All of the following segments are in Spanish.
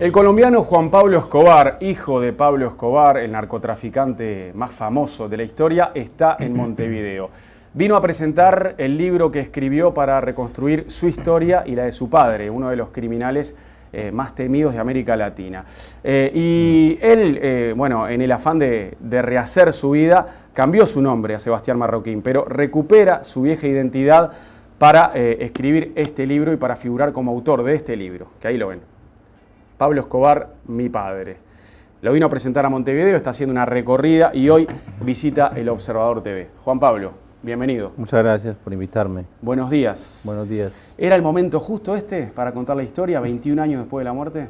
El colombiano Juan Pablo Escobar, hijo de Pablo Escobar, el narcotraficante más famoso de la historia, está en Montevideo. Vino a presentar el libro que escribió para reconstruir su historia y la de su padre, uno de los criminales eh, más temidos de América Latina. Eh, y mm. él, eh, bueno, en el afán de, de, rehacer su vida, cambió su nombre a Sebastián Marroquín, pero recupera su vieja identidad para escribir este libro y para figurar como autor de este libro, que ahí lo ven. Pablo Escobar, mi padre. Lo vino a presentar a Montevideo, está haciendo una recorrida y hoy visita el Observador TV. Juan Pablo, bienvenido. Muchas gracias por invitarme. Buenos días. Buenos días. ¿Era el momento justo este para contar la historia, 21 años después de la muerte?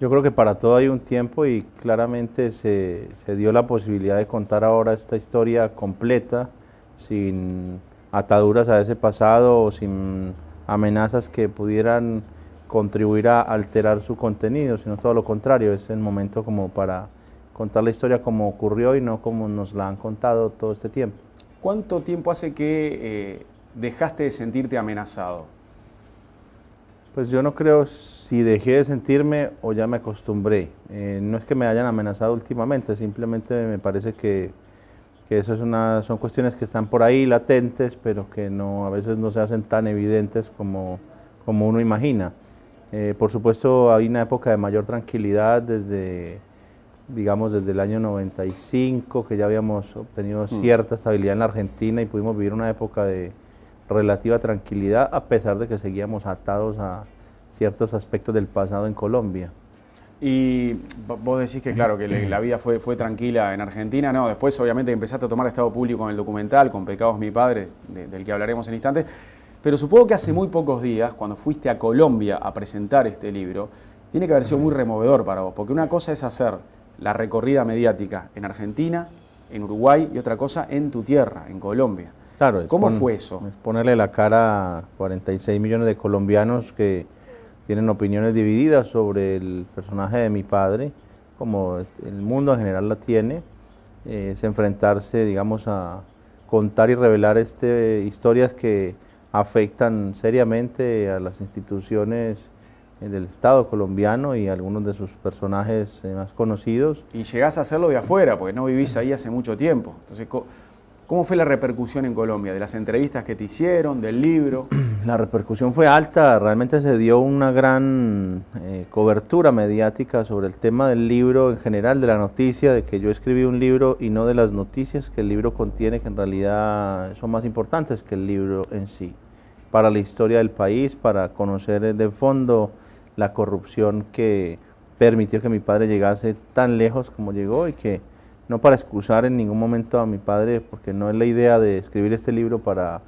Yo creo que para todo hay un tiempo y claramente se, se dio la posibilidad de contar ahora esta historia completa, sin ataduras a ese pasado o sin amenazas que pudieran contribuirá a alterar su contenido, sino todo lo contrario, es el momento como para contar la historia como ocurrió y no como nos la han contado todo este tiempo. ¿Cuánto tiempo hace que eh, dejaste de sentirte amenazado? Pues yo no creo si dejé de sentirme o ya me acostumbré. Eh, no es que me hayan amenazado últimamente, simplemente me parece que, que eso es una, son cuestiones que están por ahí latentes, pero que no, a veces no se hacen tan evidentes como uno imagina. Eh, por supuesto, hay una época de mayor tranquilidad desde, digamos, desde el año 95, que ya habíamos obtenido mm. cierta estabilidad en la Argentina y pudimos vivir una época de relativa tranquilidad, a pesar de que seguíamos atados a ciertos aspectos del pasado en Colombia. Y vos decís que, claro, que la vida fue, fue tranquila en Argentina, ¿no? Después, obviamente, empezaste a tomar estado público en el documental, con Pecados Mi Padre, del que hablaremos en instantes. Pero supongo que hace muy pocos días, cuando fuiste a Colombia a presentar este libro, tiene que haber sido muy removedor para vos, porque una cosa es hacer la recorrida mediática en Argentina, en Uruguay y otra cosa en tu tierra, en Colombia. Claro, ¿Cómo fue eso? Es ponerle la cara a 46 millones de colombianos que tienen opiniones divididas sobre el personaje de mi padre, como el mundo en general la tiene, eh, es enfrentarse, digamos, a contar y revelar este, historias que afectan seriamente a las instituciones eh, del Estado colombiano y algunos de sus personajes eh, más conocidos. Y llegás a hacerlo de afuera, porque no vivís ahí hace mucho tiempo. Entonces, ¿cómo fue la repercusión en Colombia? De las entrevistas que te hicieron, del libro la repercusión fue alta, realmente se dio una gran eh, cobertura mediática sobre el tema del libro en general, de la noticia de que yo escribí un libro y no de las noticias que el libro contiene, que en realidad son más importantes que el libro en sí, para la historia del país, para conocer de fondo la corrupción que permitió que mi padre llegase tan lejos como llegó y que no para excusar en ningún momento a mi padre, porque no es la idea de escribir este libro para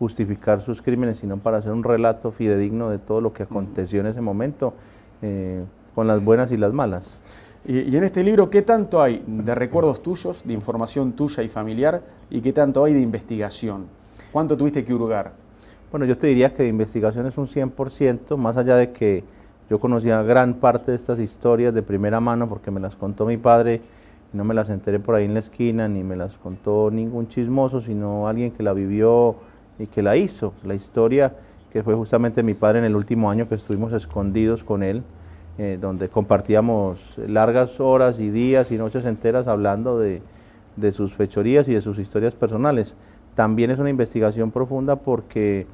justificar sus crímenes, sino para hacer un relato fidedigno de todo lo que aconteció en ese momento, eh, con las buenas y las malas. Y, en este libro, ¿qué tanto hay de recuerdos tuyos, de información tuya y familiar, y qué tanto hay de investigación? ¿Cuánto tuviste que hurgar? Bueno, yo te diría que de investigación es un 100%, más allá de que yo conocía gran parte de estas historias de primera mano porque me las contó mi padre, no me las enteré por ahí en la esquina, ni me las contó ningún chismoso, sino alguien que la vivió y que la hizo. La historia que fue justamente mi padre en el último año que estuvimos escondidos con él, eh, donde compartíamos largas horas y días y noches enteras hablando de, sus fechorías y de sus historias personales. También es una investigación profunda porque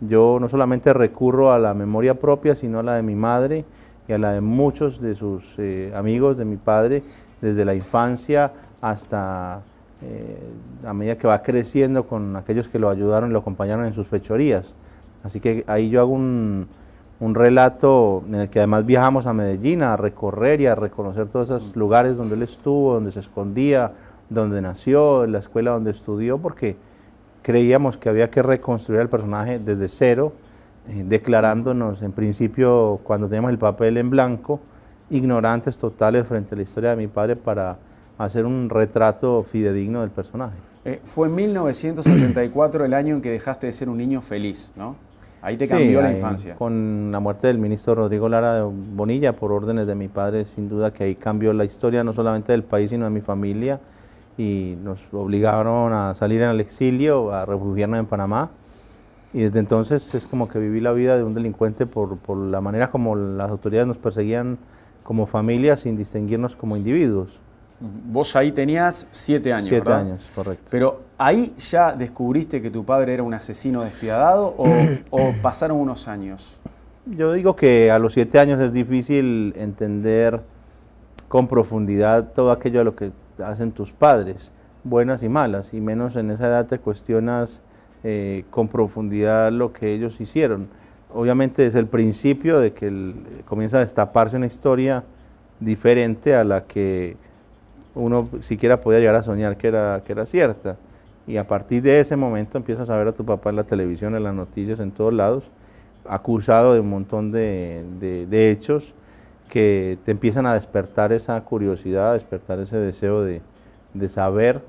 yo no solamente recurro a la memoria propia, sino a la de mi madre y a la de muchos de sus eh, amigos de mi padre, desde la infancia hasta eh, a medida que va creciendo con aquellos que lo ayudaron y lo acompañaron en sus fechorías. Así que ahí yo hago un, relato en el que además viajamos a Medellín a recorrer y a reconocer todos esos mm. lugares donde él estuvo, donde se escondía, donde nació, en la escuela donde estudió, porque creíamos que había que reconstruir el personaje desde cero, eh, declarándonos en principio cuando teníamos el papel en blanco, ignorantes totales frente a la historia de mi padre para hacer un retrato fidedigno del personaje. Eh, fue en 1984 el año en que dejaste de ser un niño feliz, ¿no? Ahí te cambió la infancia. Con la muerte del ministro Rodrigo Lara Bonilla, por órdenes de mi padre, sin duda que ahí cambió la historia, no solamente del país, sino de mi familia. Y nos obligaron a salir al exilio, a refugiarnos en Panamá. Y desde entonces es como que viví la vida de un delincuente por, por la manera como las autoridades nos perseguían como familia sin distinguirnos como individuos. Vos ahí tenías siete años. Siete años, correcto. Pero ahí ya descubriste que tu padre era un asesino despiadado o, pasaron unos años. Yo digo que a los siete años es difícil entender con profundidad todo aquello a lo que hacen tus padres, buenas y malas, y menos en esa edad te cuestionas eh, con profundidad lo que ellos hicieron. Obviamente es el principio de que comienza a destaparse una historia diferente a la que uno siquiera podía llegar a soñar que era, que era cierta. Y a partir de ese momento empiezas a ver a tu papá en la televisión, en las noticias, en todos lados, acusado de un montón de, hechos que te empiezan a despertar esa curiosidad, a despertar ese deseo de, saber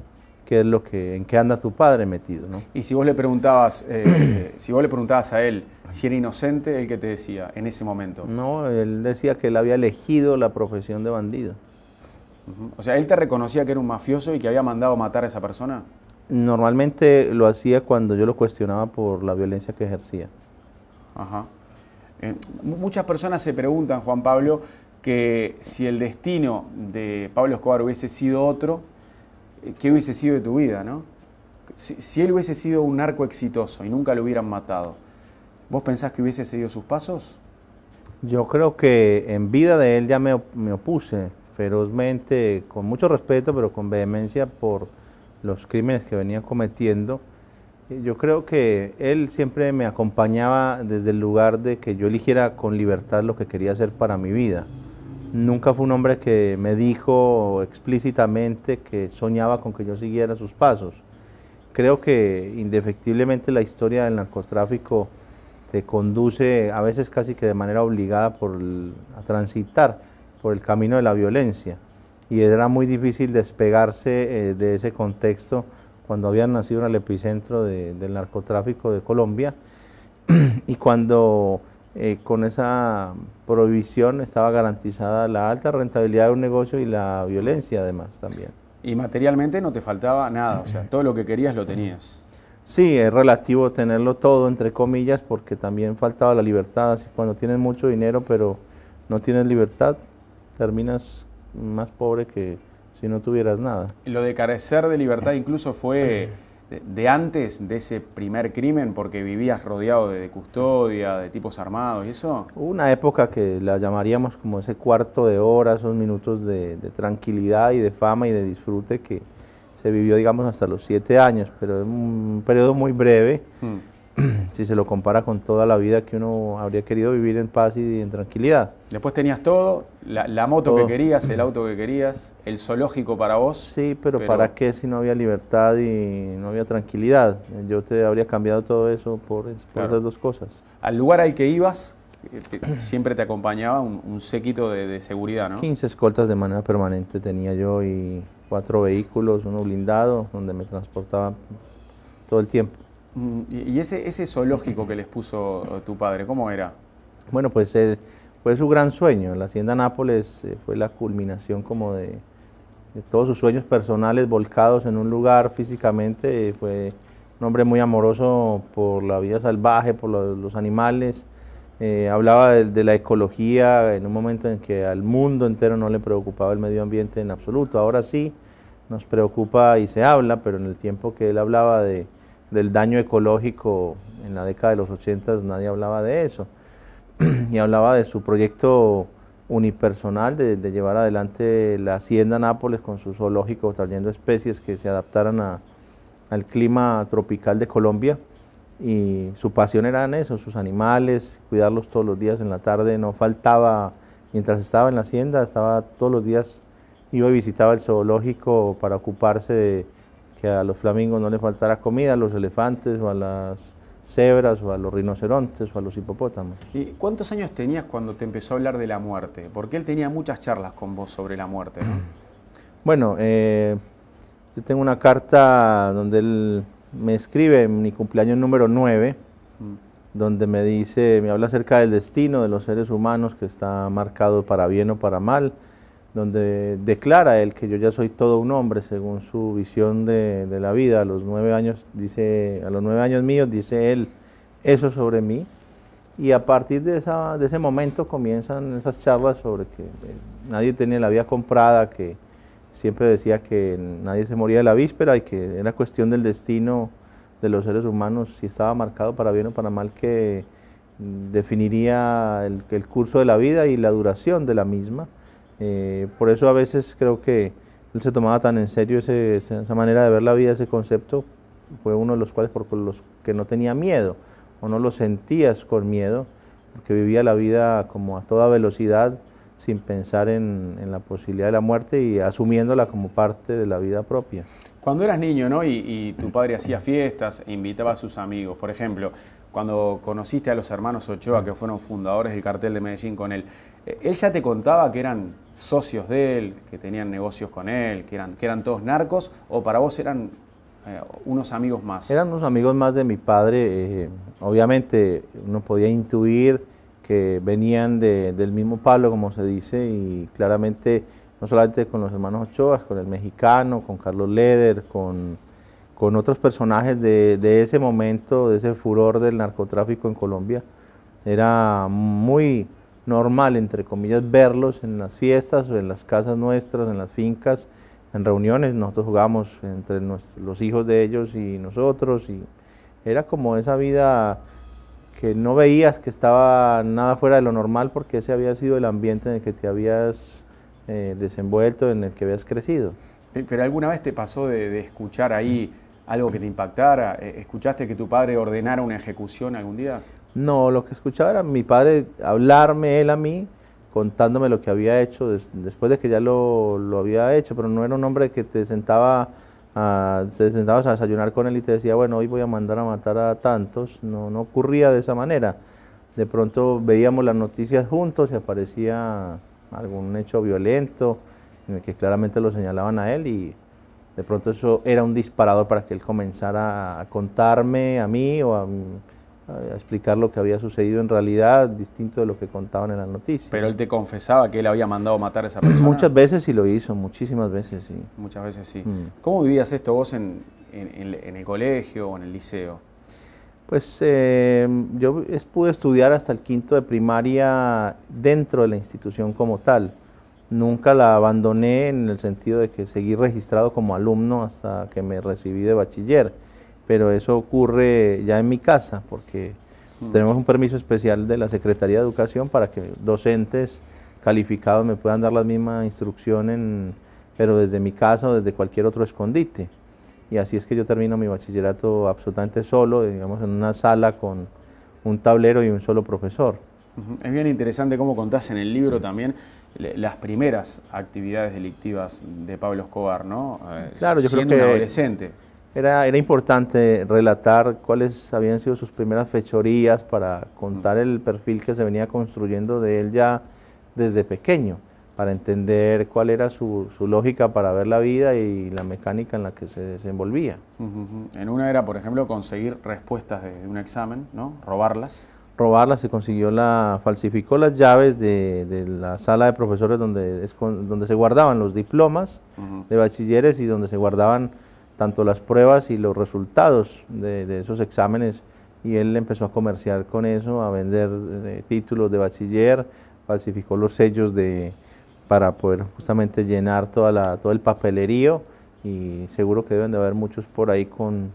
qué es lo que, en qué anda tu padre metido. Y si vos le preguntabas, eh, si vos le preguntabas a él si era inocente, el que te decía en ese momento. No, él decía que él había elegido la profesión de bandido. O sea, ¿él te reconocía que era un mafioso y que había mandado matar a esa persona? Normalmente lo hacía cuando yo lo cuestionaba por la violencia que ejercía. Ajá. Eh, muchas personas se preguntan, Juan Pablo, que si el destino de Pablo Escobar hubiese sido otro, eh, ¿qué hubiese sido de tu vida, no? Si, él hubiese sido un narco exitoso y nunca lo hubieran matado, ¿vos pensás que hubiese seguido sus pasos? Yo creo que en vida de él ya me opuse, ferozmente, con mucho respeto, pero con vehemencia por los crímenes que venía cometiendo. Yo creo que él siempre me acompañaba desde el lugar de que yo eligiera con libertad lo que quería hacer para mi vida. Nunca fue un hombre que me dijo explícitamente que soñaba con que yo siguiera sus pasos. Creo que indefectiblemente la historia del narcotráfico te conduce a veces casi que de manera obligada por a transitar por el camino de la violencia. Y era muy difícil despegarse eh, de ese contexto cuando habían nacido en el epicentro del narcotráfico de Colombia. y cuando eh, con esa prohibición estaba garantizada la alta rentabilidad de un negocio y la violencia además también. Y materialmente no te faltaba nada, o sea, todo lo que querías lo tenías. Sí, es relativo tenerlo todo, entre comillas, porque también faltaba la libertad. Así cuando tienes mucho dinero, pero no tienes libertad, terminas más pobre que si no tuvieras nada. Lo de carecer de libertad incluso fue de antes de ese primer crimen porque vivías rodeado de custodia, de tipos armados y eso? Hubo una época que la llamaríamos como ese cuarto de hora, esos minutos de, tranquilidad y de fama y de disfrute que se vivió, digamos, hasta los siete años, pero es un periodo muy breve. Hmm. si se lo compara con toda la vida que uno habría querido vivir en paz y en tranquilidad. Después tenías todo, la, moto que querías, el auto que querías, el zoológico para vos. Sí, pero, ¿para qué si no había libertad y no había tranquilidad? Yo te habría cambiado todo eso por, por esas dos cosas. Al lugar al que ibas, eh, siempre te acompañaba un, séquito de, seguridad, ¿no? 15 escoltas de manera permanente tenía yo y cuatro vehículos, uno blindado, donde me transportaba todo el tiempo. Mm, ¿Y ese, zoológico que les puso eh, tu padre, cómo era? Bueno, pues eh, fue su gran sueño. La Hacienda Nápoles eh, fue la culminación como de, todos sus sueños personales volcados en un lugar físicamente. fue un hombre muy amoroso por la vida salvaje, por los, animales. hablaba de la ecología en un momento en que al mundo entero no le preocupaba el medio ambiente en absoluto. Ahora sí nos preocupa y se habla, pero en el tiempo que él hablaba de del daño ecológico en la década de los 80 nadie hablaba de eso. y hablaba de su proyecto unipersonal de, llevar adelante la hacienda Nápoles con su zoológico, trayendo especies que se adaptaran al clima tropical de Colombia. Y su pasión eran eso, sus animales, cuidarlos todos los días en la tarde. No faltaba, mientras estaba en la hacienda, estaba todos los días, iba y visitaba el zoológico para ocuparse de que a los flamingos no les faltará comida, a los elefantes o a las cebras o a los rinocerontes o a los hipopótamos. ¿Y cuántos años tenías cuando te empezó a hablar de la muerte? Porque él tenía muchas charlas con vos sobre la muerte. Bueno, eh, yo tengo una carta donde él me escribe en mi cumpleaños número 9, mm. donde me dice, me habla acerca del destino de los seres humanos que está marcado para bien o para mal donde declara él que yo ya soy todo un hombre según su visión de, la vida. A los nueve años, dice, a los nueve años míos, dice él eso sobre mí. Y a partir de, ese momento comienzan esas charlas sobre que eh, nadie tenía la vida comprada, que siempre decía que nadie se moría de la víspera y que era cuestión del destino de los seres humanos, si estaba marcado para bien o para mal, que mm, definiría el curso de la vida y la duración de la misma eh, por eso a veces creo que él se tomaba tan en serio esa manera de ver la vida, ese concepto, fue uno de los cuales por los que no tenía miedo o no lo sentías con miedo, porque vivía la vida como a toda velocidad, sin pensar en, la posibilidad de la muerte y asumiéndola como parte de la vida propia. Cuando eras niño, ¿no? Y, y tu padre hacía fiestas, e invitaba a sus amigos, por ejemplo, cuando conociste a los hermanos Ochoa, que fueron fundadores del cartel de Medellín con él, eh, ¿él ya te contaba que eran socios de él, que tenían negocios con él, que eran, que eran todos narcos, o para vos eran eh, unos amigos más? Eran unos amigos más de mi padre, eh, obviamente uno podía intuir que venían del mismo palo, como se dice, y claramente no solamente con los hermanos Ochoa, con el mexicano, con Carlos Leder, con con otros personajes de, ese momento, de ese furor del narcotráfico en Colombia. Era muy normal, entre comillas, verlos en las fiestas en las casas nuestras, en las fincas, en reuniones. Nosotros jugábamos entre los hijos de ellos y nosotros y era como esa vida que no veías que estaba nada fuera de lo normal porque ese había sido el ambiente en el que te habías eh, desenvuelto, en el que habías crecido. Pero alguna vez te pasó de, de escuchar ahí algo que te impactara? Eh, ¿Escuchaste que tu padre ordenara una ejecución algún día? No, lo que escuchaba era mi padre hablarme, él a mí, contándome lo que había hecho después de que ya lo, había hecho, pero no era un hombre que te sentaba sentabas a desayunar con él y te decía, bueno, hoy voy a mandar a matar a tantos. No, no ocurría de esa manera. De pronto veíamos las noticias juntos y aparecía algún hecho violento en el que claramente lo señalaban a él y, de pronto eso era un disparador para que él comenzara a contarme a mí o a, explicar lo que había sucedido en realidad, distinto de lo que contaban en la noticia. Pero él te confesaba que él había mandado matar a esa persona. Muchas veces sí lo hizo, muchísimas veces sí. Muchas veces sí. Mm. ¿Cómo vivías esto vos en, el colegio o en el liceo? Pues eh, yo pude estudiar hasta el quinto de primaria dentro de la institución como tal Nunca la abandoné en el sentido de que seguí registrado como alumno hasta que me recibí de bachiller, pero eso ocurre ya en mi casa, porque mm. tenemos un permiso especial de la Secretaría de Educación para que docentes calificados me puedan dar la misma instrucción, pero desde mi casa o desde cualquier otro escondite. Y así es que yo termino mi bachillerato absolutamente solo, digamos, en una sala con un tablero y un solo profesor. Es bien interesante cómo contás en el libro también las primeras actividades delictivas de Pablo Escobar, ¿no? Eh, claro, yo creo que un adolescente. Era, importante relatar cuáles habían sido sus primeras fechorías para contar el perfil que se venía construyendo de él ya desde pequeño, para entender cuál era su, lógica para ver la vida y la mecánica en la que se desenvolvía. En una era, por ejemplo, conseguir respuestas de, un examen, ¿no? Robarlas se consiguió la, falsificó las llaves de, la sala de profesores donde, es donde se guardaban los diplomas de bachilleres y donde se guardaban tanto las pruebas y los resultados de, esos exámenes y él empezó a comerciar con eso, a vender eh, títulos de bachiller, falsificó los sellos de, para poder justamente llenar toda la, todo el papelerío y seguro que deben de haber muchos por ahí con,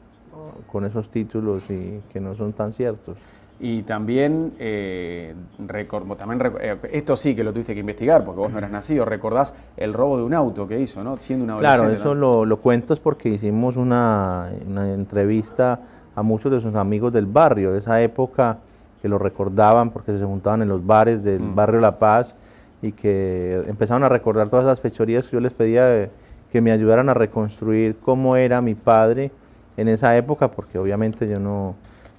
con esos títulos y que no son tan ciertos. Y también, eh, también eh, esto sí que lo tuviste que investigar, porque vos no eras nacido, recordás el robo de un auto que hizo, ¿no? Siendo una adolescente. Claro, eso lo, cuentas porque hicimos una, entrevista a muchos de sus amigos del barrio, de esa época que lo recordaban porque se juntaban en los bares del mm. barrio La Paz y que empezaron a recordar todas esas fechorías que yo les pedía eh, que me ayudaran a reconstruir cómo era mi padre en esa época, porque obviamente yo no,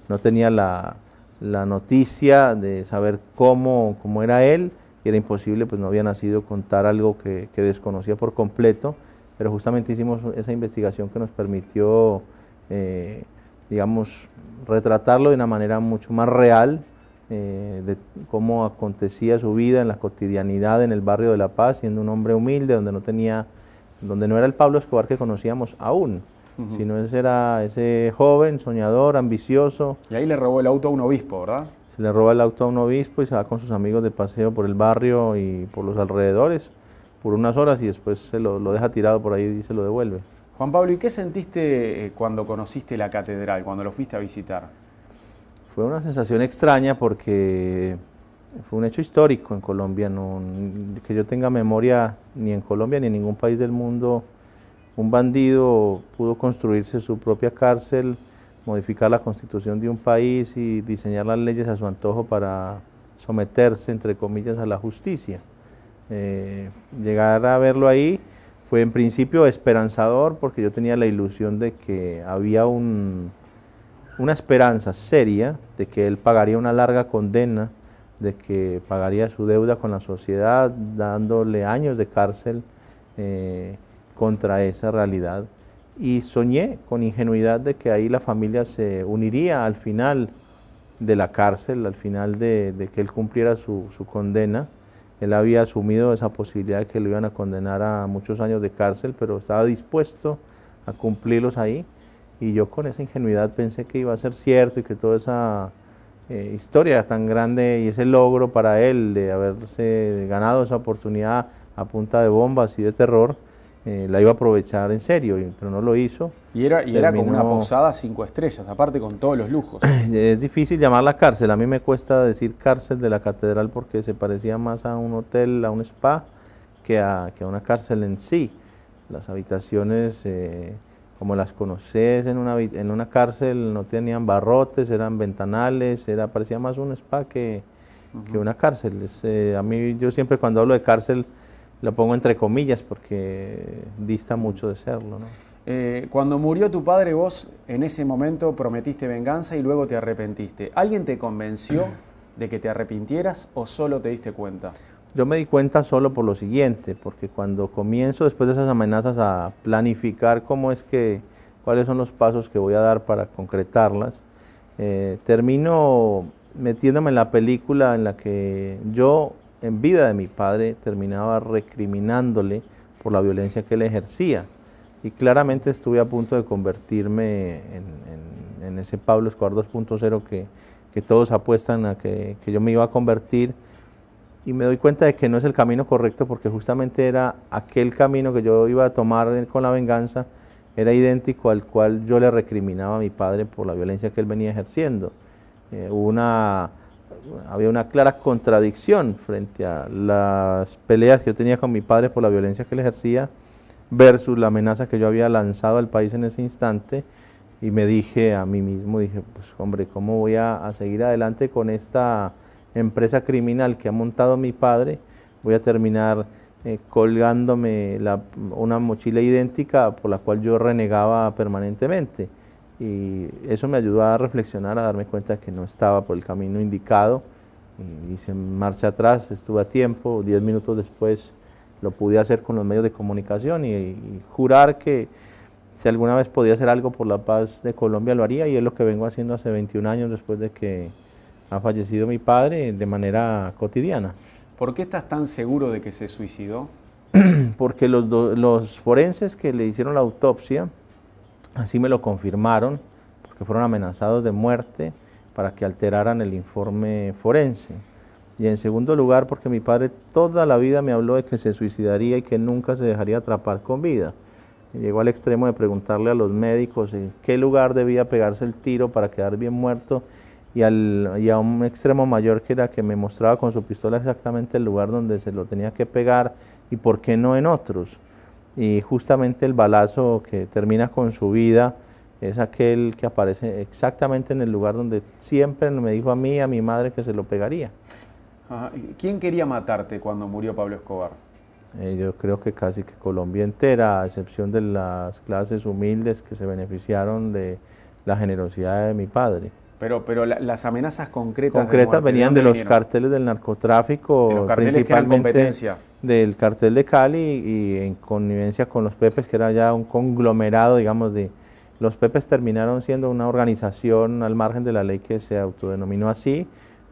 no tenía la la noticia de saber cómo, cómo era él, que era imposible, pues no había nacido contar algo que, desconocía por completo, pero justamente hicimos esa investigación que nos permitió, eh, digamos, retratarlo de una manera mucho más real, eh, de cómo acontecía su vida en la cotidianidad en el barrio de La Paz, siendo un hombre humilde, donde no tenía, donde no era el Pablo Escobar que conocíamos aún. Si no sino ese era ese joven, soñador, ambicioso. Y ahí le robó el auto a un obispo, ¿verdad? Se le roba el auto a un obispo y se va con sus amigos de paseo por el barrio y por los alrededores por unas horas y después se lo, lo deja tirado por ahí y se lo devuelve. Juan Pablo, ¿y qué sentiste eh, cuando conociste la catedral, cuando lo fuiste a visitar? Fue una sensación extraña porque fue un hecho histórico en Colombia, que yo tenga memoria ni en Colombia ni en ningún país del mundo un bandido pudo construirse su propia cárcel, modificar la constitución de un país y diseñar las leyes a su antojo para someterse, entre comillas, a la justicia. Eh, llegar a verlo ahí fue en principio esperanzador porque yo tenía la ilusión de que había una esperanza seria de que él pagaría una larga condena, de que pagaría su deuda con la sociedad, dándole años de cárcel. Eh, contra esa realidad. Y soñé con ingenuidad de que ahí la familia se uniría al final de la cárcel, al final de, que él cumpliera su, su, condena. Él había asumido esa posibilidad de que lo iban a condenar a muchos años de cárcel, pero estaba dispuesto a cumplirlos ahí. Y yo con esa ingenuidad pensé que iba a ser cierto y que toda esa eh, historia tan grande y ese logro para él de haberse ganado esa oportunidad a punta de bombas y de terror, eh, la iba a aprovechar en serio, pero no lo hizo. Y era, y era como una posada cinco estrellas, aparte con todos los lujos. Es difícil llamarla cárcel, a mí me cuesta decir cárcel de la catedral porque se parecía más a un hotel, a un spa, que a, que a una cárcel en sí. Las habitaciones, eh, como las conoces en una, en una cárcel, no tenían barrotes, eran ventanales, era, parecía más un spa que, que una cárcel. Eh, a mí yo siempre cuando hablo de cárcel lo pongo entre comillas porque dista mucho de serlo. Eh, cuando murió tu padre, vos en ese momento prometiste venganza y luego te arrepentiste. ¿Alguien te convenció de que te arrepintieras o solo te diste cuenta? Yo me di cuenta solo por lo siguiente, porque cuando comienzo después de esas amenazas a planificar cómo es que, cuáles son los pasos que voy a dar para concretarlas, eh, termino metiéndome en la película en la que yo en vida de mi padre terminaba recriminándole por la violencia que él ejercía. Y claramente estuve a punto de convertirme en, ese Pablo Escobar 2.0 que, que, todos apuestan a que, yo me iba a convertir. Y me doy cuenta de que no es el camino correcto porque justamente era aquel camino que yo iba a tomar con la venganza, era idéntico al cual yo le recriminaba a mi padre por la violencia que él venía ejerciendo. Eh, una había una clara contradicción frente a las peleas que yo tenía con mi padre por la violencia que él ejercía versus la amenaza que yo había lanzado al país en ese instante y me dije a mí mismo, dije, pues hombre, ¿cómo voy a, seguir adelante con esta empresa criminal que ha montado mi padre? Voy a terminar eh, colgándome una mochila idéntica por la cual yo renegaba permanentemente y eso me ayudó a reflexionar, a darme cuenta que no estaba por el camino indicado. Y hice marcha atrás, estuve a tiempo, diez minutos después lo pude hacer con los medios de comunicación y, jurar que si alguna vez podía hacer algo por la paz de Colombia lo haría y es lo que vengo haciendo hace 21 años después de que ha fallecido mi padre de manera cotidiana. ¿Por qué estás tan seguro de que se suicidó? Porque los, los forenses que le hicieron la autopsia Así me lo confirmaron, porque fueron amenazados de muerte para que alteraran el informe forense. Y en segundo lugar, porque mi padre toda la vida me habló de que se suicidaría y que nunca se dejaría atrapar con vida. llegó al extremo de preguntarle a los médicos en qué lugar debía pegarse el tiro para quedar bien muerto y, y, a un extremo mayor que era que me mostraba con su pistola exactamente el lugar donde se lo tenía que pegar y por qué no en otros y justamente el balazo que termina con su vida es aquel que aparece exactamente en el lugar donde siempre me dijo a mí, a mi madre, que se lo pegaría. ¿Quién quería matarte cuando murió Pablo Escobar? Eh, yo creo que casi que Colombia entera, a excepción de las clases humildes que se beneficiaron de la generosidad de mi padre. Pero, pero las amenazas concretas. Concretas venían de los carteles del narcotráfico, principalmente. competencia del cartel de Cali y, en connivencia con los Pepes, que era ya un conglomerado, digamos, de los Pepes terminaron siendo una organización al margen de la ley que se autodenominó así,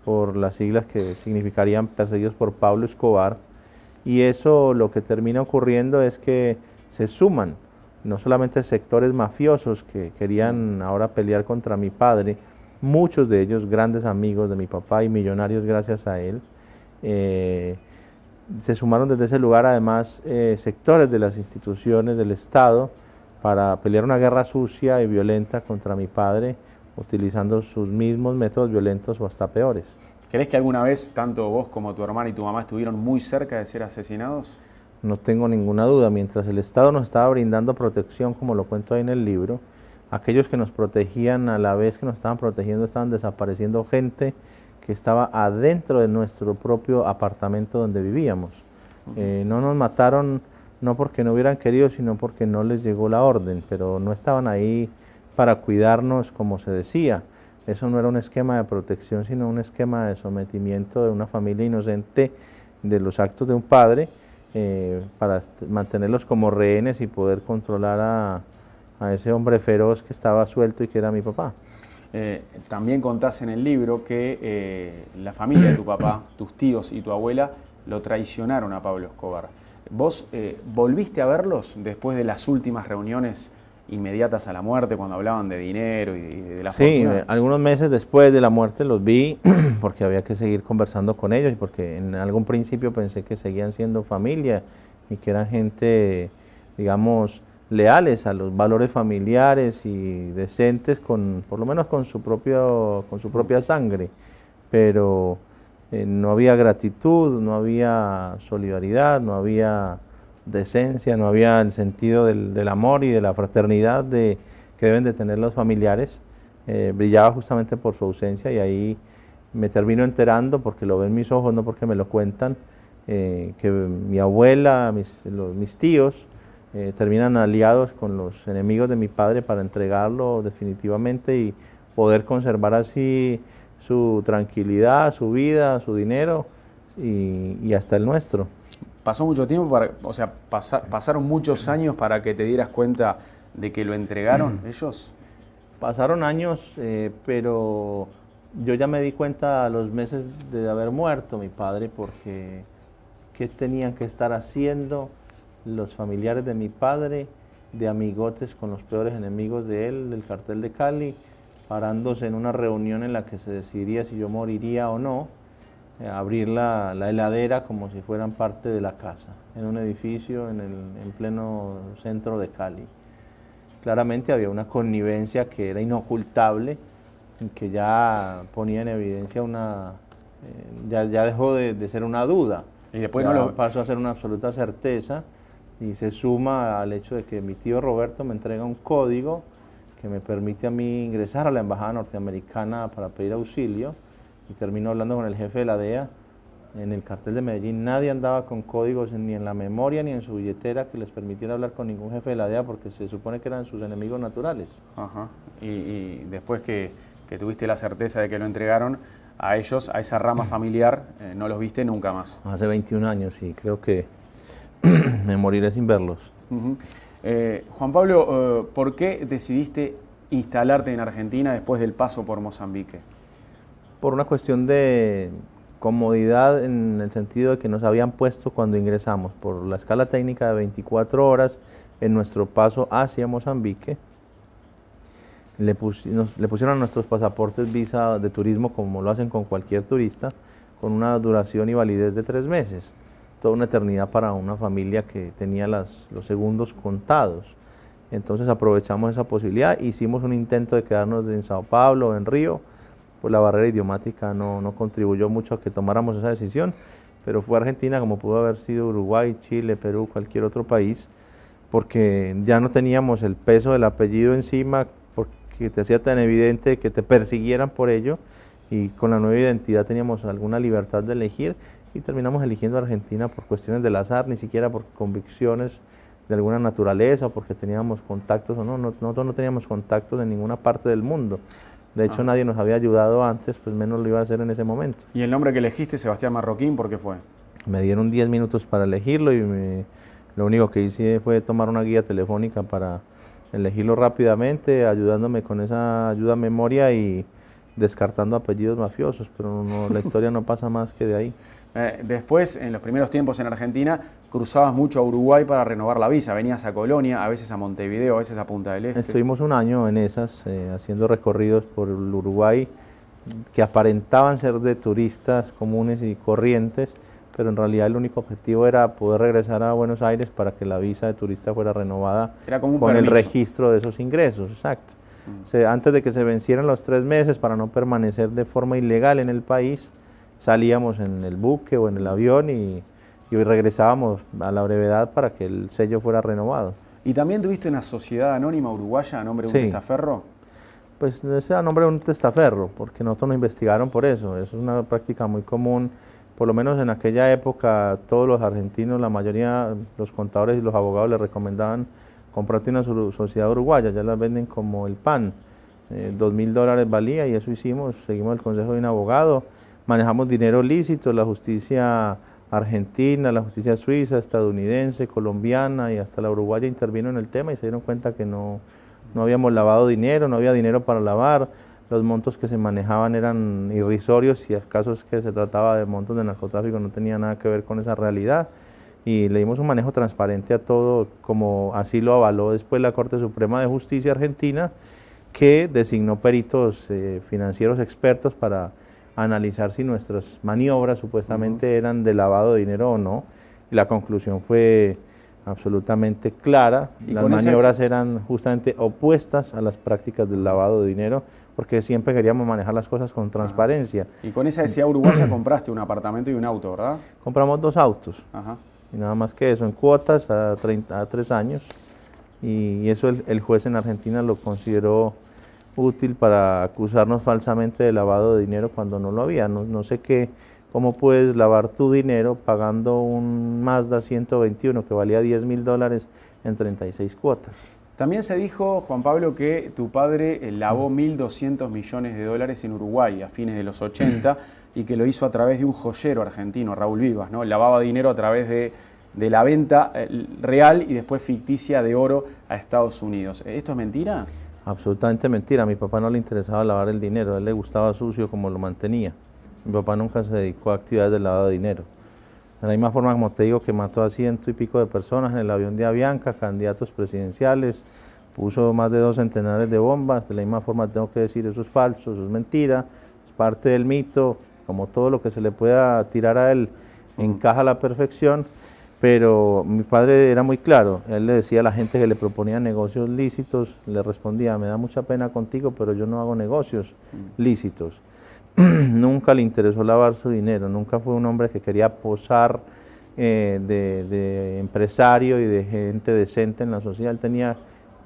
por las siglas que significarían perseguidos por Pablo Escobar. Y eso lo que termina ocurriendo es que se suman no solamente sectores mafiosos que querían ahora pelear contra mi padre, muchos de ellos grandes amigos de mi papá y millonarios gracias a él, eh, se sumaron desde ese lugar además eh, sectores de las instituciones del Estado para pelear una guerra sucia y violenta contra mi padre, utilizando sus mismos métodos violentos o hasta peores. ¿Crees que alguna vez tanto vos como tu hermana y tu mamá estuvieron muy cerca de ser asesinados? No tengo ninguna duda, mientras el Estado nos estaba brindando protección, como lo cuento ahí en el libro, aquellos que nos protegían a la vez que nos estaban protegiendo estaban desapareciendo gente que estaba adentro de nuestro propio apartamento donde vivíamos. Eh, no nos mataron, no porque no hubieran querido, sino porque no les llegó la orden, pero no estaban ahí para cuidarnos, como se decía. Eso no era un esquema de protección, sino un esquema de sometimiento de una familia inocente de los actos de un padre eh, para mantenerlos como rehenes y poder controlar a ese hombre feroz que estaba suelto y que era mi papá. Eh, también contás en el libro que eh, la familia de tu papá, tus tíos y tu abuela lo traicionaron a Pablo Escobar. ¿Vos eh, volviste a verlos después de las últimas reuniones inmediatas a la muerte, cuando hablaban de dinero y de, la la Sí, algunos meses después de la muerte los vi porque había que seguir conversando con ellos y porque en algún principio pensé que seguían siendo familia y que eran gente, digamos, leales a los valores familiares y decentes con por lo menos con su propio con su propia sangre pero eh, no había gratitud no había solidaridad no había decencia no había el sentido del, del amor y de la fraternidad de, que deben de tener los familiares eh, brillaba justamente por su ausencia y ahí me termino enterando porque lo ven mis ojos no porque me lo cuentan eh, que mi abuela mis, los, mis tíos eh, terminan aliados con los enemigos de mi padre para entregarlo definitivamente y poder conservar así su tranquilidad, su vida, su dinero y, hasta el nuestro. Pasó mucho tiempo, para, o sea, pasaron muchos años para que te dieras cuenta de que lo entregaron ellos. Pasaron años, eh, pero yo ya me di cuenta a los meses de haber muerto mi padre porque qué tenían que estar haciendo los familiares de mi padre de amigotes con los peores enemigos de él, del cartel de Cali, parándose en una reunión en la que se decidiría si yo moriría o no, eh, abrir la, la, heladera como si fueran parte de la casa, en un edificio en, el, en pleno centro de Cali. Claramente había una connivencia que era inocultable, que ya ponía en evidencia una, eh, ya, ya, dejó de, ser una duda. Y después no pasó a ser una absoluta certeza y se suma al hecho de que mi tío Roberto me entrega un código que me permite a mí ingresar a la embajada norteamericana para pedir auxilio y termino hablando con el jefe de la DEA en el cartel de Medellín nadie andaba con códigos ni en la memoria ni en su billetera que les permitiera hablar con ningún jefe de la DEA porque se supone que eran sus enemigos naturales. Ajá. Y, después que, que, tuviste la certeza de que lo entregaron, a ellos, a esa rama familiar, eh, no los viste nunca más. Hace 21 años, sí. Creo que me moriré sin verlos. Eh, Juan Pablo, eh, ¿por qué decidiste instalarte en Argentina después del paso por Mozambique? Por una cuestión de comodidad en el sentido de que nos habían puesto cuando ingresamos por la escala técnica de 24 horas en nuestro paso hacia Mozambique. Le, pusieron a nuestros pasaportes visa de turismo como lo hacen con cualquier turista, con una duración y validez de tres meses una eternidad para una familia que tenía los segundos contados. Entonces aprovechamos esa posibilidad, hicimos un intento de quedarnos en Sao Paulo, en Río, pues la barrera idiomática no, no contribuyó mucho a que tomáramos esa decisión, pero fue Argentina como pudo haber sido Uruguay, Chile, Perú, cualquier otro país, porque ya no teníamos el peso del apellido encima, porque te hacía tan evidente que te persiguieran por ello, y con la nueva identidad teníamos alguna libertad de elegir y terminamos eligiendo a Argentina por cuestiones del azar, ni siquiera por convicciones de alguna naturaleza, o porque teníamos contactos o no, nosotros no teníamos contactos en ninguna parte del mundo. De hecho, ah. nadie nos había ayudado antes, pues menos lo iba a hacer en ese momento. ¿Y el nombre que elegiste, Sebastián Marroquín, por qué fue? Me dieron 10 minutos para elegirlo y lo único que hice fue tomar una guía telefónica para elegirlo rápidamente, ayudándome con esa ayuda a memoria y descartando apellidos mafiosos, pero la historia no pasa más que de ahí. Eh, después, en los primeros tiempos en Argentina, cruzabas mucho a Uruguay para renovar la visa. Venías a Colonia, a veces a Montevideo, a veces a Punta del Este. Estuvimos un año en esas, eh, haciendo recorridos por el Uruguay que aparentaban ser de turistas comunes y corrientes, pero en realidad el único objetivo era poder regresar a Buenos Aires para que la visa de turista fuera renovada con el registro de esos ingresos, exacto. Mm. antes de que se vencieran los tres meses para no permanecer de forma ilegal en el país, salíamos en el buque o en el avión y, y regresábamos a la brevedad para que el sello fuera renovado. ¿Y también tuviste una sociedad anónima uruguaya a nombre de un testaferro? Pues a nombre de un testaferro, porque nosotros nos investigaron por eso. es una práctica muy común, por lo menos en aquella época todos los argentinos, la mayoría, los contadores y los abogados les recomendaban comprarte una sociedad uruguaya, ya la venden como el pan. Eh, dos mil dólares valía y eso hicimos, seguimos el consejo de un abogado manejamos dinero lícito, la justicia argentina, la justicia suiza, estadounidense, colombiana y hasta la uruguaya intervino en el tema y se dieron cuenta que no, habíamos lavado dinero, no había dinero para lavar, los montos que se manejaban eran irrisorios y casos que se trataba de montos de narcotráfico no tenía nada que ver con esa realidad y le dimos un manejo transparente a todo como así lo avaló después la Corte Suprema de Justicia Argentina que designó peritos eh, financieros expertos para analizar si nuestras maniobras supuestamente eran de lavado de dinero o no. Y la conclusión fue absolutamente clara. Las maniobras eran justamente opuestas a las prácticas del lavado de dinero, porque siempre queríamos manejar las cosas con transparencia. Y con esa decía uruguaya compraste un apartamento y un auto, ¿verdad? Compramos dos autos. Ajá. Y nada más que eso, en cuotas a, tres años. Y eso el juez en Argentina lo consideró útil para acusarnos falsamente de lavado de dinero cuando no lo había. No, sé qué, cómo puedes lavar tu dinero pagando un Mazda 121 que valía 10 mil dólares en 36 cuotas. También se dijo, Juan Pablo, que tu padre eh, lavó 1.200 mm. millones de dólares en Uruguay a fines de los 80 y que lo hizo a través de un joyero argentino, Raúl Vivas, ¿no? Lavaba dinero a través de, de la venta eh, real y después ficticia de oro a Estados Unidos. ¿Esto es mentira? Absolutamente mentira. A mi papá no le interesaba lavar el dinero, a él le gustaba sucio como lo mantenía. Mi papá nunca se dedicó a actividades de lavado de dinero. De la misma forma, como te digo, que mató a ciento y pico de personas en el avión de Avianca, candidatos presidenciales, puso más de dos centenares de bombas. De la misma forma, tengo que decir, eso es falso, eso es mentira, es parte del mito, como todo lo que se le pueda tirar a él, encaja a la perfección. Pero mi padre era muy claro, él le decía a la gente que le proponía negocios lícitos, le respondía, me da mucha pena contigo, pero yo no hago negocios mm. lícitos. nunca le interesó lavar su dinero, nunca fue un hombre que quería posar eh, de, de, empresario y de gente decente en la sociedad. Él tenía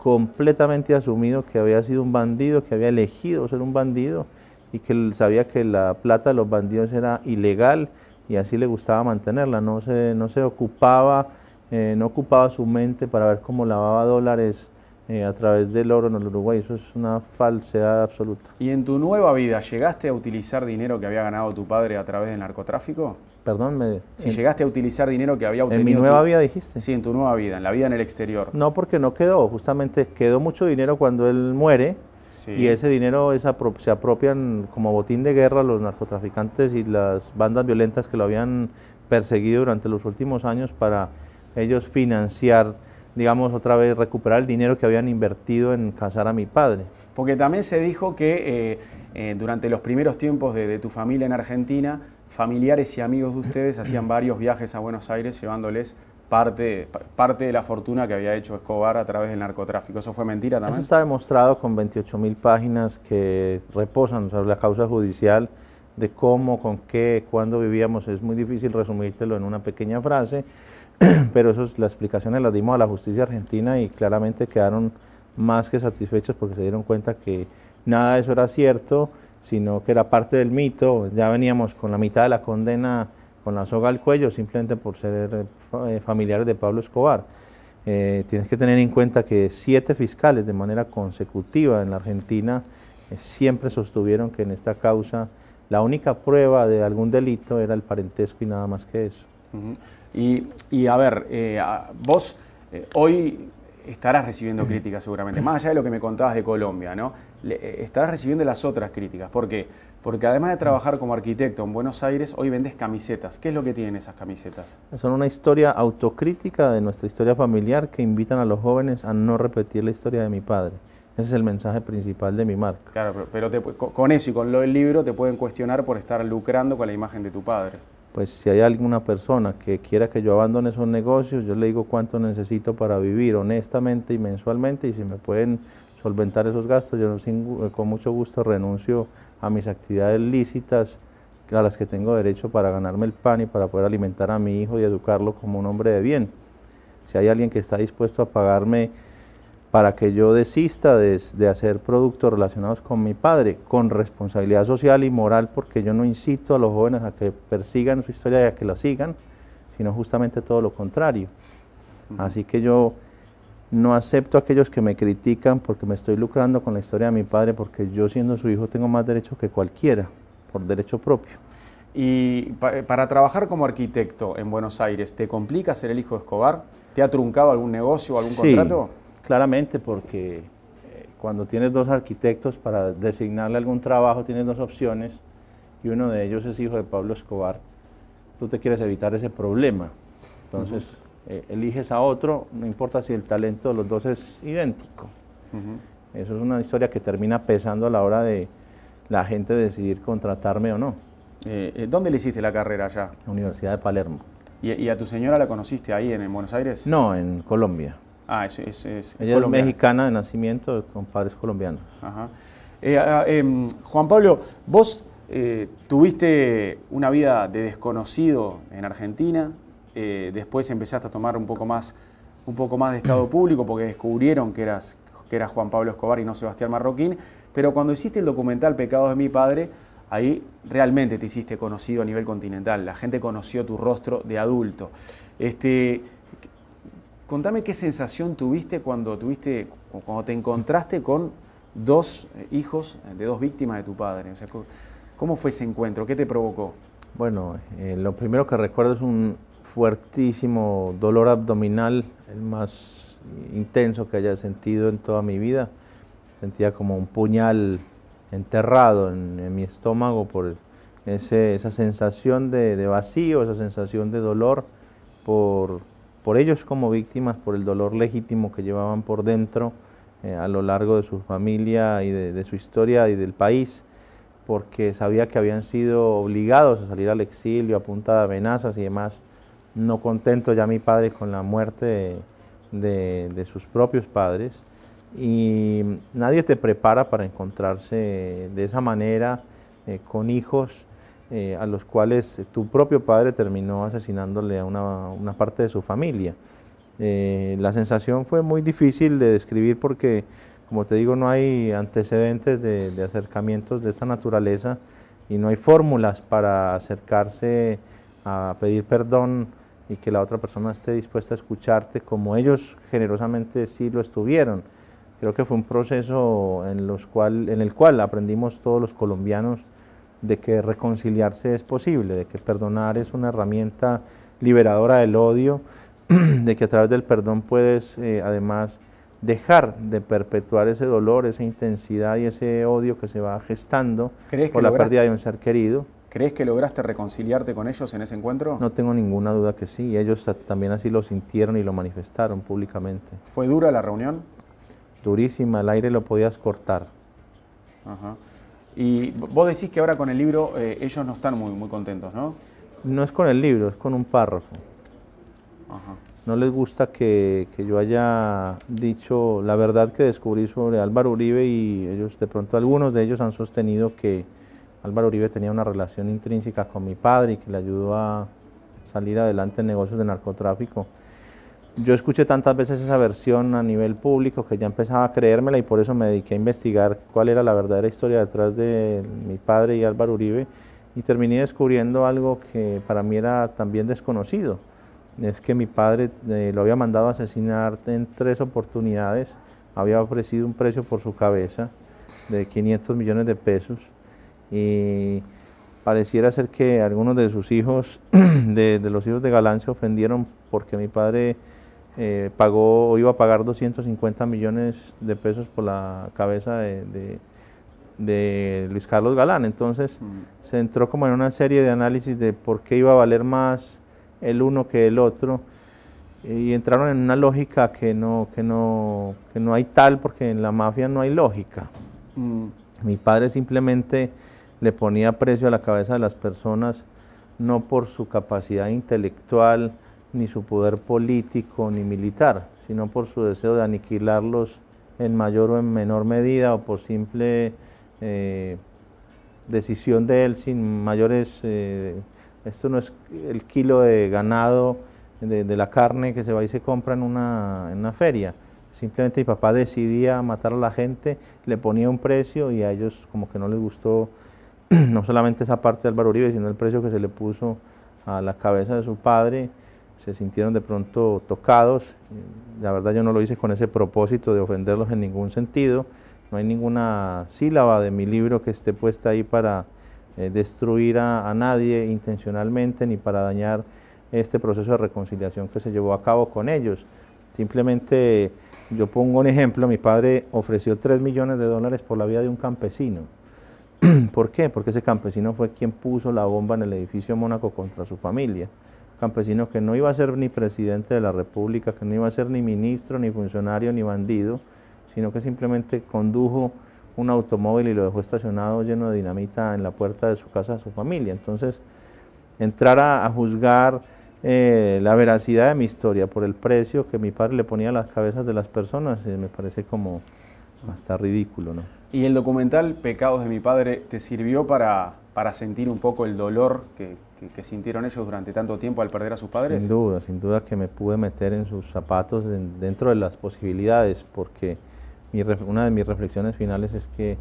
completamente asumido que había sido un bandido, que había elegido ser un bandido y que él sabía que la plata de los bandidos era ilegal y así le gustaba mantenerla, no se, no se ocupaba, eh, no ocupaba su mente para ver cómo lavaba dólares eh, a través del oro en el Uruguay, eso es una falsedad absoluta. ¿Y en tu nueva vida llegaste a utilizar dinero que había ganado tu padre a través del narcotráfico? Perdón, me... Si llegaste a utilizar dinero que había obtenido... ¿En mi nueva vida dijiste? Sí, en tu nueva vida, en la vida en el exterior. No, porque no quedó, justamente quedó mucho dinero cuando él muere, y ese dinero se apropian como botín de guerra los narcotraficantes y las bandas violentas que lo habían perseguido durante los últimos años para ellos financiar, digamos, otra vez recuperar el dinero que habían invertido en casar a mi padre. Porque también se dijo que eh, eh, durante los primeros tiempos de tu familia en Argentina, familiares y amigos de ustedes hacían varios viajes a Buenos Aires llevándoles parte, parte de la fortuna que había hecho Escobar a través del narcotráfico. ¿Eso fue mentira también? Eso está demostrado con 28 mil páginas que reposan sobre la causa judicial de cómo, con qué, cuándo vivíamos. Es muy difícil resumírtelo en una pequeña frase, pero eso es, las explicaciones las dimos a la justicia argentina y claramente quedaron más que satisfechos porque se dieron cuenta que nada de eso era cierto, sino que era parte del mito. Ya veníamos con la mitad de la condena la soga al cuello simplemente por ser eh, eh, familiares de Pablo Escobar. Eh, tienes que tener en cuenta que siete fiscales de manera consecutiva en la Argentina siempre sostuvieron que en esta causa la única prueba de algún delito era el parentesco y nada más que eso. y, y, a ver, vos hoy estarás recibiendo críticas seguramente, más allá de lo que me contabas de Colombia, ¿no? Eh, estarás recibiendo las otras críticas. ¿Por qué? Porque además de trabajar como arquitecto en Buenos Aires, hoy vendes camisetas. ¿Qué es lo que tienen esas camisetas? Son una historia autocrítica de nuestra historia familiar que invitan a los jóvenes a no repetir la historia de mi padre. Ese es el mensaje principal de mi marca. Claro, pero, con eso y con lo del libro te pueden cuestionar por estar lucrando con la imagen de tu padre pues si hay alguna persona que quiera que yo abandone esos negocios, yo le digo cuánto necesito para vivir honestamente y mensualmente y si me pueden solventar esos gastos, yo eh, con mucho gusto renuncio a mis actividades lícitas, a las que tengo derecho para ganarme el pan y para poder alimentar a mi hijo y educarlo como un hombre de bien. Si hay alguien que está dispuesto a pagarme para que yo desista de, hacer productos relacionados con mi padre, con responsabilidad social y moral, porque yo no incito a los jóvenes a que persigan su historia y a que la sigan, sino justamente todo lo contrario. Así que yo no acepto a aquellos que me critican porque me estoy lucrando con la historia de mi padre, porque yo siendo su hijo tengo más derechos que cualquiera, por derecho propio. Y eh, para trabajar como arquitecto en Buenos Aires, ¿te complica ser el hijo de Escobar? ¿Te ha truncado algún negocio, o algún contrato? claramente porque eh, cuando tienes dos arquitectos para designarle algún trabajo, tienes dos opciones y uno de ellos es hijo de Pablo Escobar, tú te quieres evitar ese problema. Entonces, eh, eliges a otro, no importa si el talento de los dos es idéntico. Eso es una historia que termina pesando a la hora de la gente decidir contratarme o no. Eh, ¿Dónde le hiciste la carrera allá? Universidad de Palermo. ¿Y, a tu señora la conociste ahí en Buenos Aires? No, en Colombia. Ah, es, es, mexicana de nacimiento, con padres colombianos. Eh, ah, em, Juan Pablo, vos eh, tuviste una vida de desconocido en Argentina, eh, después empezaste a tomar un poco más, un poco más de estado público porque descubrieron que eras, que eras Juan Pablo Escobar y no Sebastián Marroquín, pero cuando hiciste el documental Pecados de mi padre, ahí realmente te hiciste conocido a nivel continental, la gente conoció tu rostro de adulto. Este, Contame qué sensación tuviste cuando, tuviste, cuando te encontraste con dos eh, hijos eh, de dos víctimas de tu padre. ¿Cómo fue ese encuentro? ¿Qué te provocó? Bueno, eh, lo primero que recuerdo es un fuertísimo dolor abdominal, el más intenso que haya sentido en toda mi vida. Sentía como un puñal enterrado en, mi estómago por esa sensación de, vacío, esa sensación de dolor por por ellos como víctimas, por el dolor legítimo que llevaban por dentro eh, a lo largo de su familia y de, su historia y del país, porque sabía que habían sido obligados a salir al exilio a amenazas y demás, no contento ya mi padre con la muerte de, sus propios padres. Y nadie te prepara para encontrarse de esa manera eh, con hijos eh, a los cuales eh, tu propio padre terminó asesinándole a una, parte de su familia. Eh, la sensación fue muy difícil de describir porque, como te digo, no hay antecedentes de, acercamientos de esta naturaleza y no hay fórmulas para acercarse a pedir perdón y que la otra persona esté dispuesta a escucharte como ellos generosamente sí lo estuvieron. Creo que fue un proceso en el cual aprendimos todos los colombianos de que reconciliarse es posible, de que perdonar es una herramienta liberadora del odio, de que a través del perdón puedes eh, además dejar de perpetuar ese dolor, esa intensidad y ese odio que se va gestando por la pérdida de un ser querido. ¿Crees que lograste reconciliarte con ellos en ese encuentro? No tengo ninguna duda que sí, ellos también así lo sintieron y lo manifestaron públicamente. ¿Fue dura la reunión? Durísima, el aire lo podías cortar. Ajá. Y vos decís que ahora con el libro eh, ellos no están muy, muy contentos, ¿no? No es con el libro, es con un párrafo. No les gusta que, que, yo haya dicho la verdad que descubrí sobre Álvaro Uribe y ellos, de pronto algunos de ellos han sostenido que Álvaro Uribe tenía una relación intrínseca con mi padre y que le ayudó a salir adelante en negocios de narcotráfico yo escuché tantas veces esa versión a nivel público que ya empezaba a creérmela y por eso me dediqué a investigar cuál era la verdadera historia detrás de mi padre y Álvaro Uribe y terminé descubriendo algo que para mí era también desconocido. Es que mi padre eh, lo había mandado a asesinar en tres oportunidades, había ofrecido un precio por su cabeza de 500 millones de pesos y pareciera ser que algunos de sus hijos, de, de los hijos de Galán, se ofendieron porque mi padre eh, pagó o iba a pagar 250 millones de pesos por la cabeza de, Luis Carlos Galán. Entonces se entró como en una serie de análisis de por qué iba a valer más el uno que el otro y entraron en una lógica que no, que no, que no hay tal porque en la mafia no hay lógica. Mi padre simplemente le ponía precio a la cabeza de las personas no por su capacidad intelectual, ni su poder político ni militar, sino por su deseo de aniquilarlos en mayor o en menor medida o por simple eh, decisión de él sin mayores... Eh, esto no es el kilo de ganado, de, la carne que se va y se compra en una, en una feria. Simplemente mi papá decidía matar a la gente, le ponía un precio y a ellos como que no les gustó no solamente esa parte de Álvaro Uribe, sino el precio que se le puso a la cabeza de su padre se sintieron de pronto tocados. La verdad yo no lo hice con ese propósito de ofenderlos en ningún sentido. No hay ninguna sílaba de mi libro que esté puesta ahí para eh, destruir a, a, nadie intencionalmente ni para dañar este proceso de reconciliación que se llevó a cabo con ellos. Simplemente yo pongo un ejemplo, mi padre ofreció 3 millones de dólares por la vida de un campesino. ¿Por qué? Porque ese campesino fue quien puso la bomba en el edificio Mónaco contra su familia campesino que no iba a ser ni presidente de la República, que no iba a ser ni ministro, ni funcionario, ni bandido, sino que simplemente condujo un automóvil y lo dejó estacionado lleno de dinamita en la puerta de su casa, a su familia. Entonces, entrar a, juzgar eh, la veracidad de mi historia por el precio que mi padre le ponía a las cabezas de las personas, eh, me parece como hasta ridículo, ¿no? Y el documental Pecados de mi padre te sirvió para para sentir un poco el dolor que, sintieron ellos durante tanto tiempo al perder a sus padres? Sin duda, sin duda que me pude meter en sus zapatos dentro de las posibilidades, porque una de mis reflexiones finales es que eh,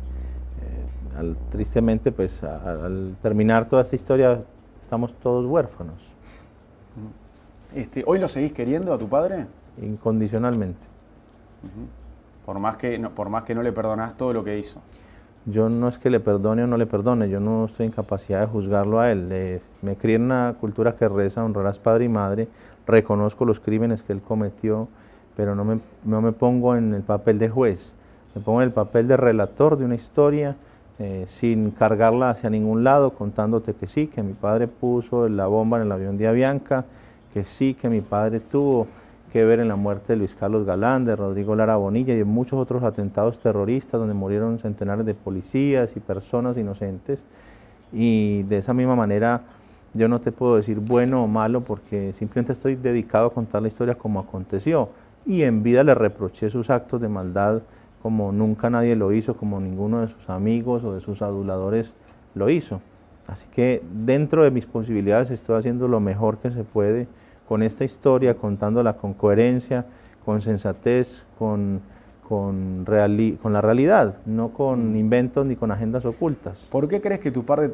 al, tristemente, pues al terminar toda esta historia, estamos todos huérfanos. Mm. Este, ¿Hoy lo seguís queriendo a tu padre? Incondicionalmente. por, más que por más que no le perdonás todo lo que hizo yo no es que le perdone o no le perdone, yo no estoy en capacidad de juzgarlo a él. Eh, me crié en una cultura que reza, honrarás padre y madre, reconozco los crímenes que él cometió, pero no me, no me pongo en el papel de juez, me pongo en el papel de relator de una historia eh, sin cargarla hacia ningún lado, contándote que sí, que mi padre puso la bomba en el avión de Avianca, que sí, que mi padre tuvo que ver en la muerte de Luis Carlos Galán, de Rodrigo Lara Bonilla y en muchos otros atentados terroristas donde murieron centenares de policías y personas inocentes. Y de esa misma manera yo no te puedo decir bueno o malo porque simplemente estoy dedicado a contar la historia como aconteció. Y en vida le reproché sus actos de maldad como nunca nadie lo hizo, como ninguno de sus amigos o de sus aduladores lo hizo. Así que dentro de mis posibilidades estoy haciendo lo mejor que se puede con esta historia, contándola con coherencia, con sensatez, con, con, con la realidad, no con mm. inventos ni con agendas ocultas. ¿Por qué crees que tu padre,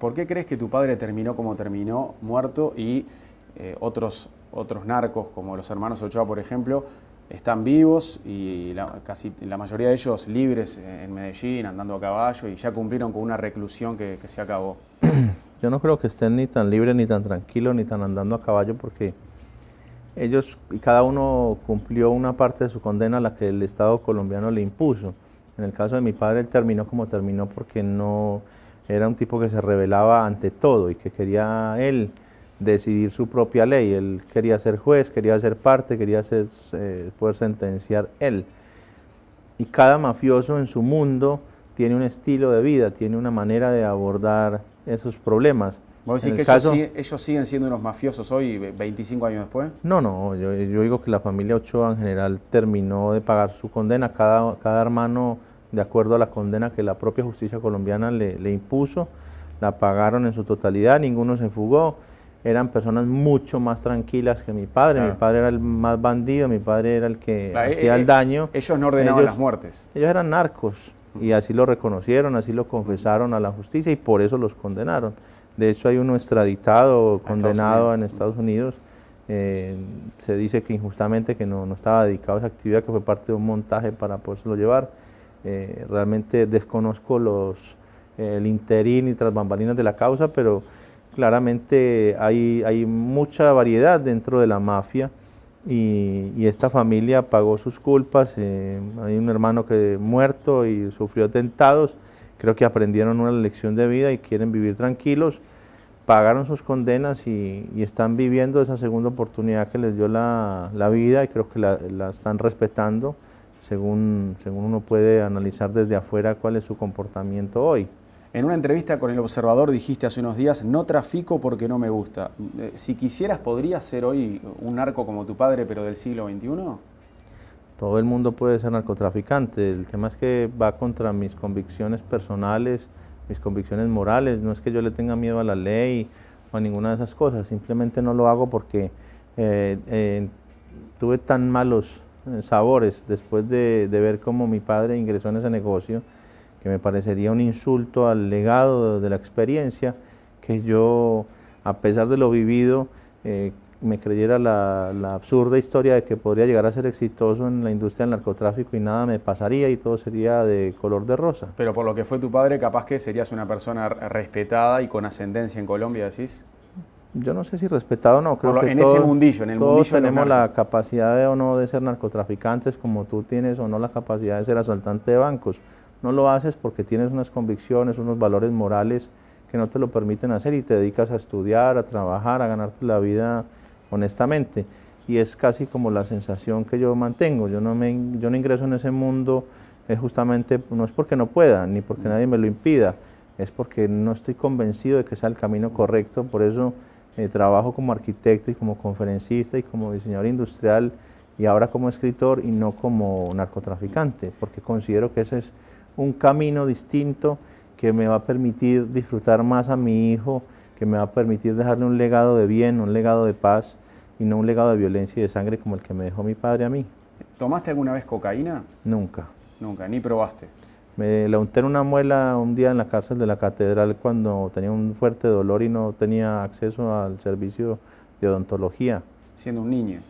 ¿por qué crees que tu padre terminó como terminó, muerto, y eh, otros, otros narcos, como los hermanos Ochoa, por ejemplo, están vivos y la, casi la mayoría de ellos libres eh, en Medellín, andando a caballo y ya cumplieron con una reclusión que, que se acabó. yo no creo que estén ni tan libres, ni tan tranquilos, ni tan andando a caballo, porque ellos y cada uno cumplió una parte de su condena a la que el Estado colombiano le impuso. En el caso de mi padre, él terminó como terminó porque no era un tipo que se rebelaba ante todo y que quería él decidir su propia ley. Él quería ser juez, quería ser parte, quería ser, eh, poder sentenciar él. Y cada mafioso en su mundo tiene un estilo de vida, tiene una manera de abordar esos problemas. ¿Vos decís que ellos, siguen siendo unos mafiosos hoy, 25 años después? No, no, yo, digo que la familia Ochoa en general terminó de pagar su condena, cada, cada hermano de acuerdo a la condena que la propia justicia colombiana le, impuso, la pagaron en su totalidad, ninguno se fugó, eran personas mucho más tranquilas que mi padre. Mi padre era el más bandido, mi padre era el que hacía eh, el daño. Ellos no ordenaban las muertes. Ellos eran narcos. Y así lo reconocieron, así lo confesaron a la justicia y por eso los condenaron. De hecho, hay uno extraditado, condenado en Estados Unidos. Eh, se dice que injustamente que no, estaba dedicado a esa actividad, que fue parte de un montaje para poderlo llevar. Eh, realmente desconozco los, el interín y tras bambalinas de la causa, pero claramente hay, hay mucha variedad dentro de la mafia y, esta familia pagó sus culpas. Eh, hay un hermano que muerto y sufrió atentados. Creo que aprendieron una lección de vida y quieren vivir tranquilos. Pagaron sus condenas y, están viviendo esa segunda oportunidad que les dio la, vida y creo que la, la, están respetando según, según uno puede analizar desde afuera cuál es su comportamiento hoy. En una entrevista con El Observador dijiste hace unos días, no trafico porque no me gusta. Eh, si quisieras, ¿podría ser hoy un narco como tu padre, pero del siglo XXI? Todo el mundo puede ser narcotraficante. El tema es que va contra mis convicciones personales, mis convicciones morales. No es que yo le tenga miedo a la ley o a ninguna de esas cosas. Simplemente no lo hago porque eh, eh, tuve tan malos sabores después de, de ver cómo mi padre ingresó en ese negocio que me parecería un insulto al legado de la experiencia, que yo, a pesar de lo vivido, eh, me creyera la, absurda historia de que podría llegar a ser exitoso en la industria del narcotráfico y nada me pasaría y todo sería de color de rosa. Pero por lo que fue tu padre, capaz que serías una persona respetada y con ascendencia en Colombia, decís. Yo no sé si respetado o no, creo que en ese mundillo, en el mundillo tenemos la capacidad de, o no de ser narcotraficantes, como tú tienes o no la capacidad de ser asaltante de bancos. No lo haces porque tienes unas convicciones, unos valores morales que no te lo permiten hacer y te dedicas a estudiar, a trabajar, a ganarte la vida honestamente. Y es casi como la sensación que yo mantengo. Yo no, me, yo no ingreso en ese mundo es eh, justamente, no es porque no pueda, ni porque nadie me lo impida, es porque no estoy convencido de que sea el camino correcto. Por eso eh, trabajo como arquitecto y como conferencista y como diseñador industrial y ahora como escritor y no como narcotraficante, porque considero que ese es un camino distinto que me va a permitir disfrutar más a mi hijo, que me va a permitir dejarle un legado de bien, un legado de paz y no un legado de violencia y de sangre como el que me dejó mi padre a mí. ¿Tomaste alguna vez cocaína? Nunca. Nunca, ni probaste. Me la unté en una muela un día en la cárcel de la catedral cuando tenía un fuerte dolor y no tenía acceso al servicio de odontología. Siendo un niño.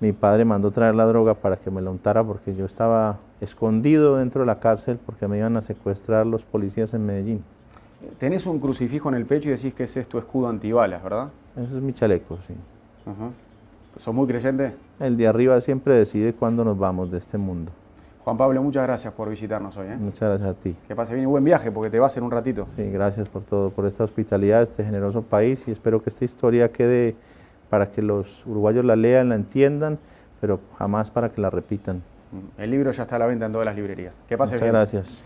Mi padre mandó traer la droga para que me la untara porque yo estaba escondido dentro de la cárcel porque me iban a secuestrar los policías en Medellín. Tenés un crucifijo en el pecho y decís que ese es tu escudo antibalas, ¿verdad? Ese es mi chaleco, sí. Son muy creyente? El de arriba siempre decide cuándo nos vamos de este mundo. Juan Pablo, muchas gracias por visitarnos hoy. ¿eh? Muchas gracias a ti. Que pase bien y buen viaje, porque te vas en un ratito. Sí, gracias por todo, por esta hospitalidad, este generoso país, y espero que esta historia quede para que los uruguayos la lean, la entiendan, pero jamás para que la repitan. El libro ya está a la venta en todas las librerías. Que pasa? gracias.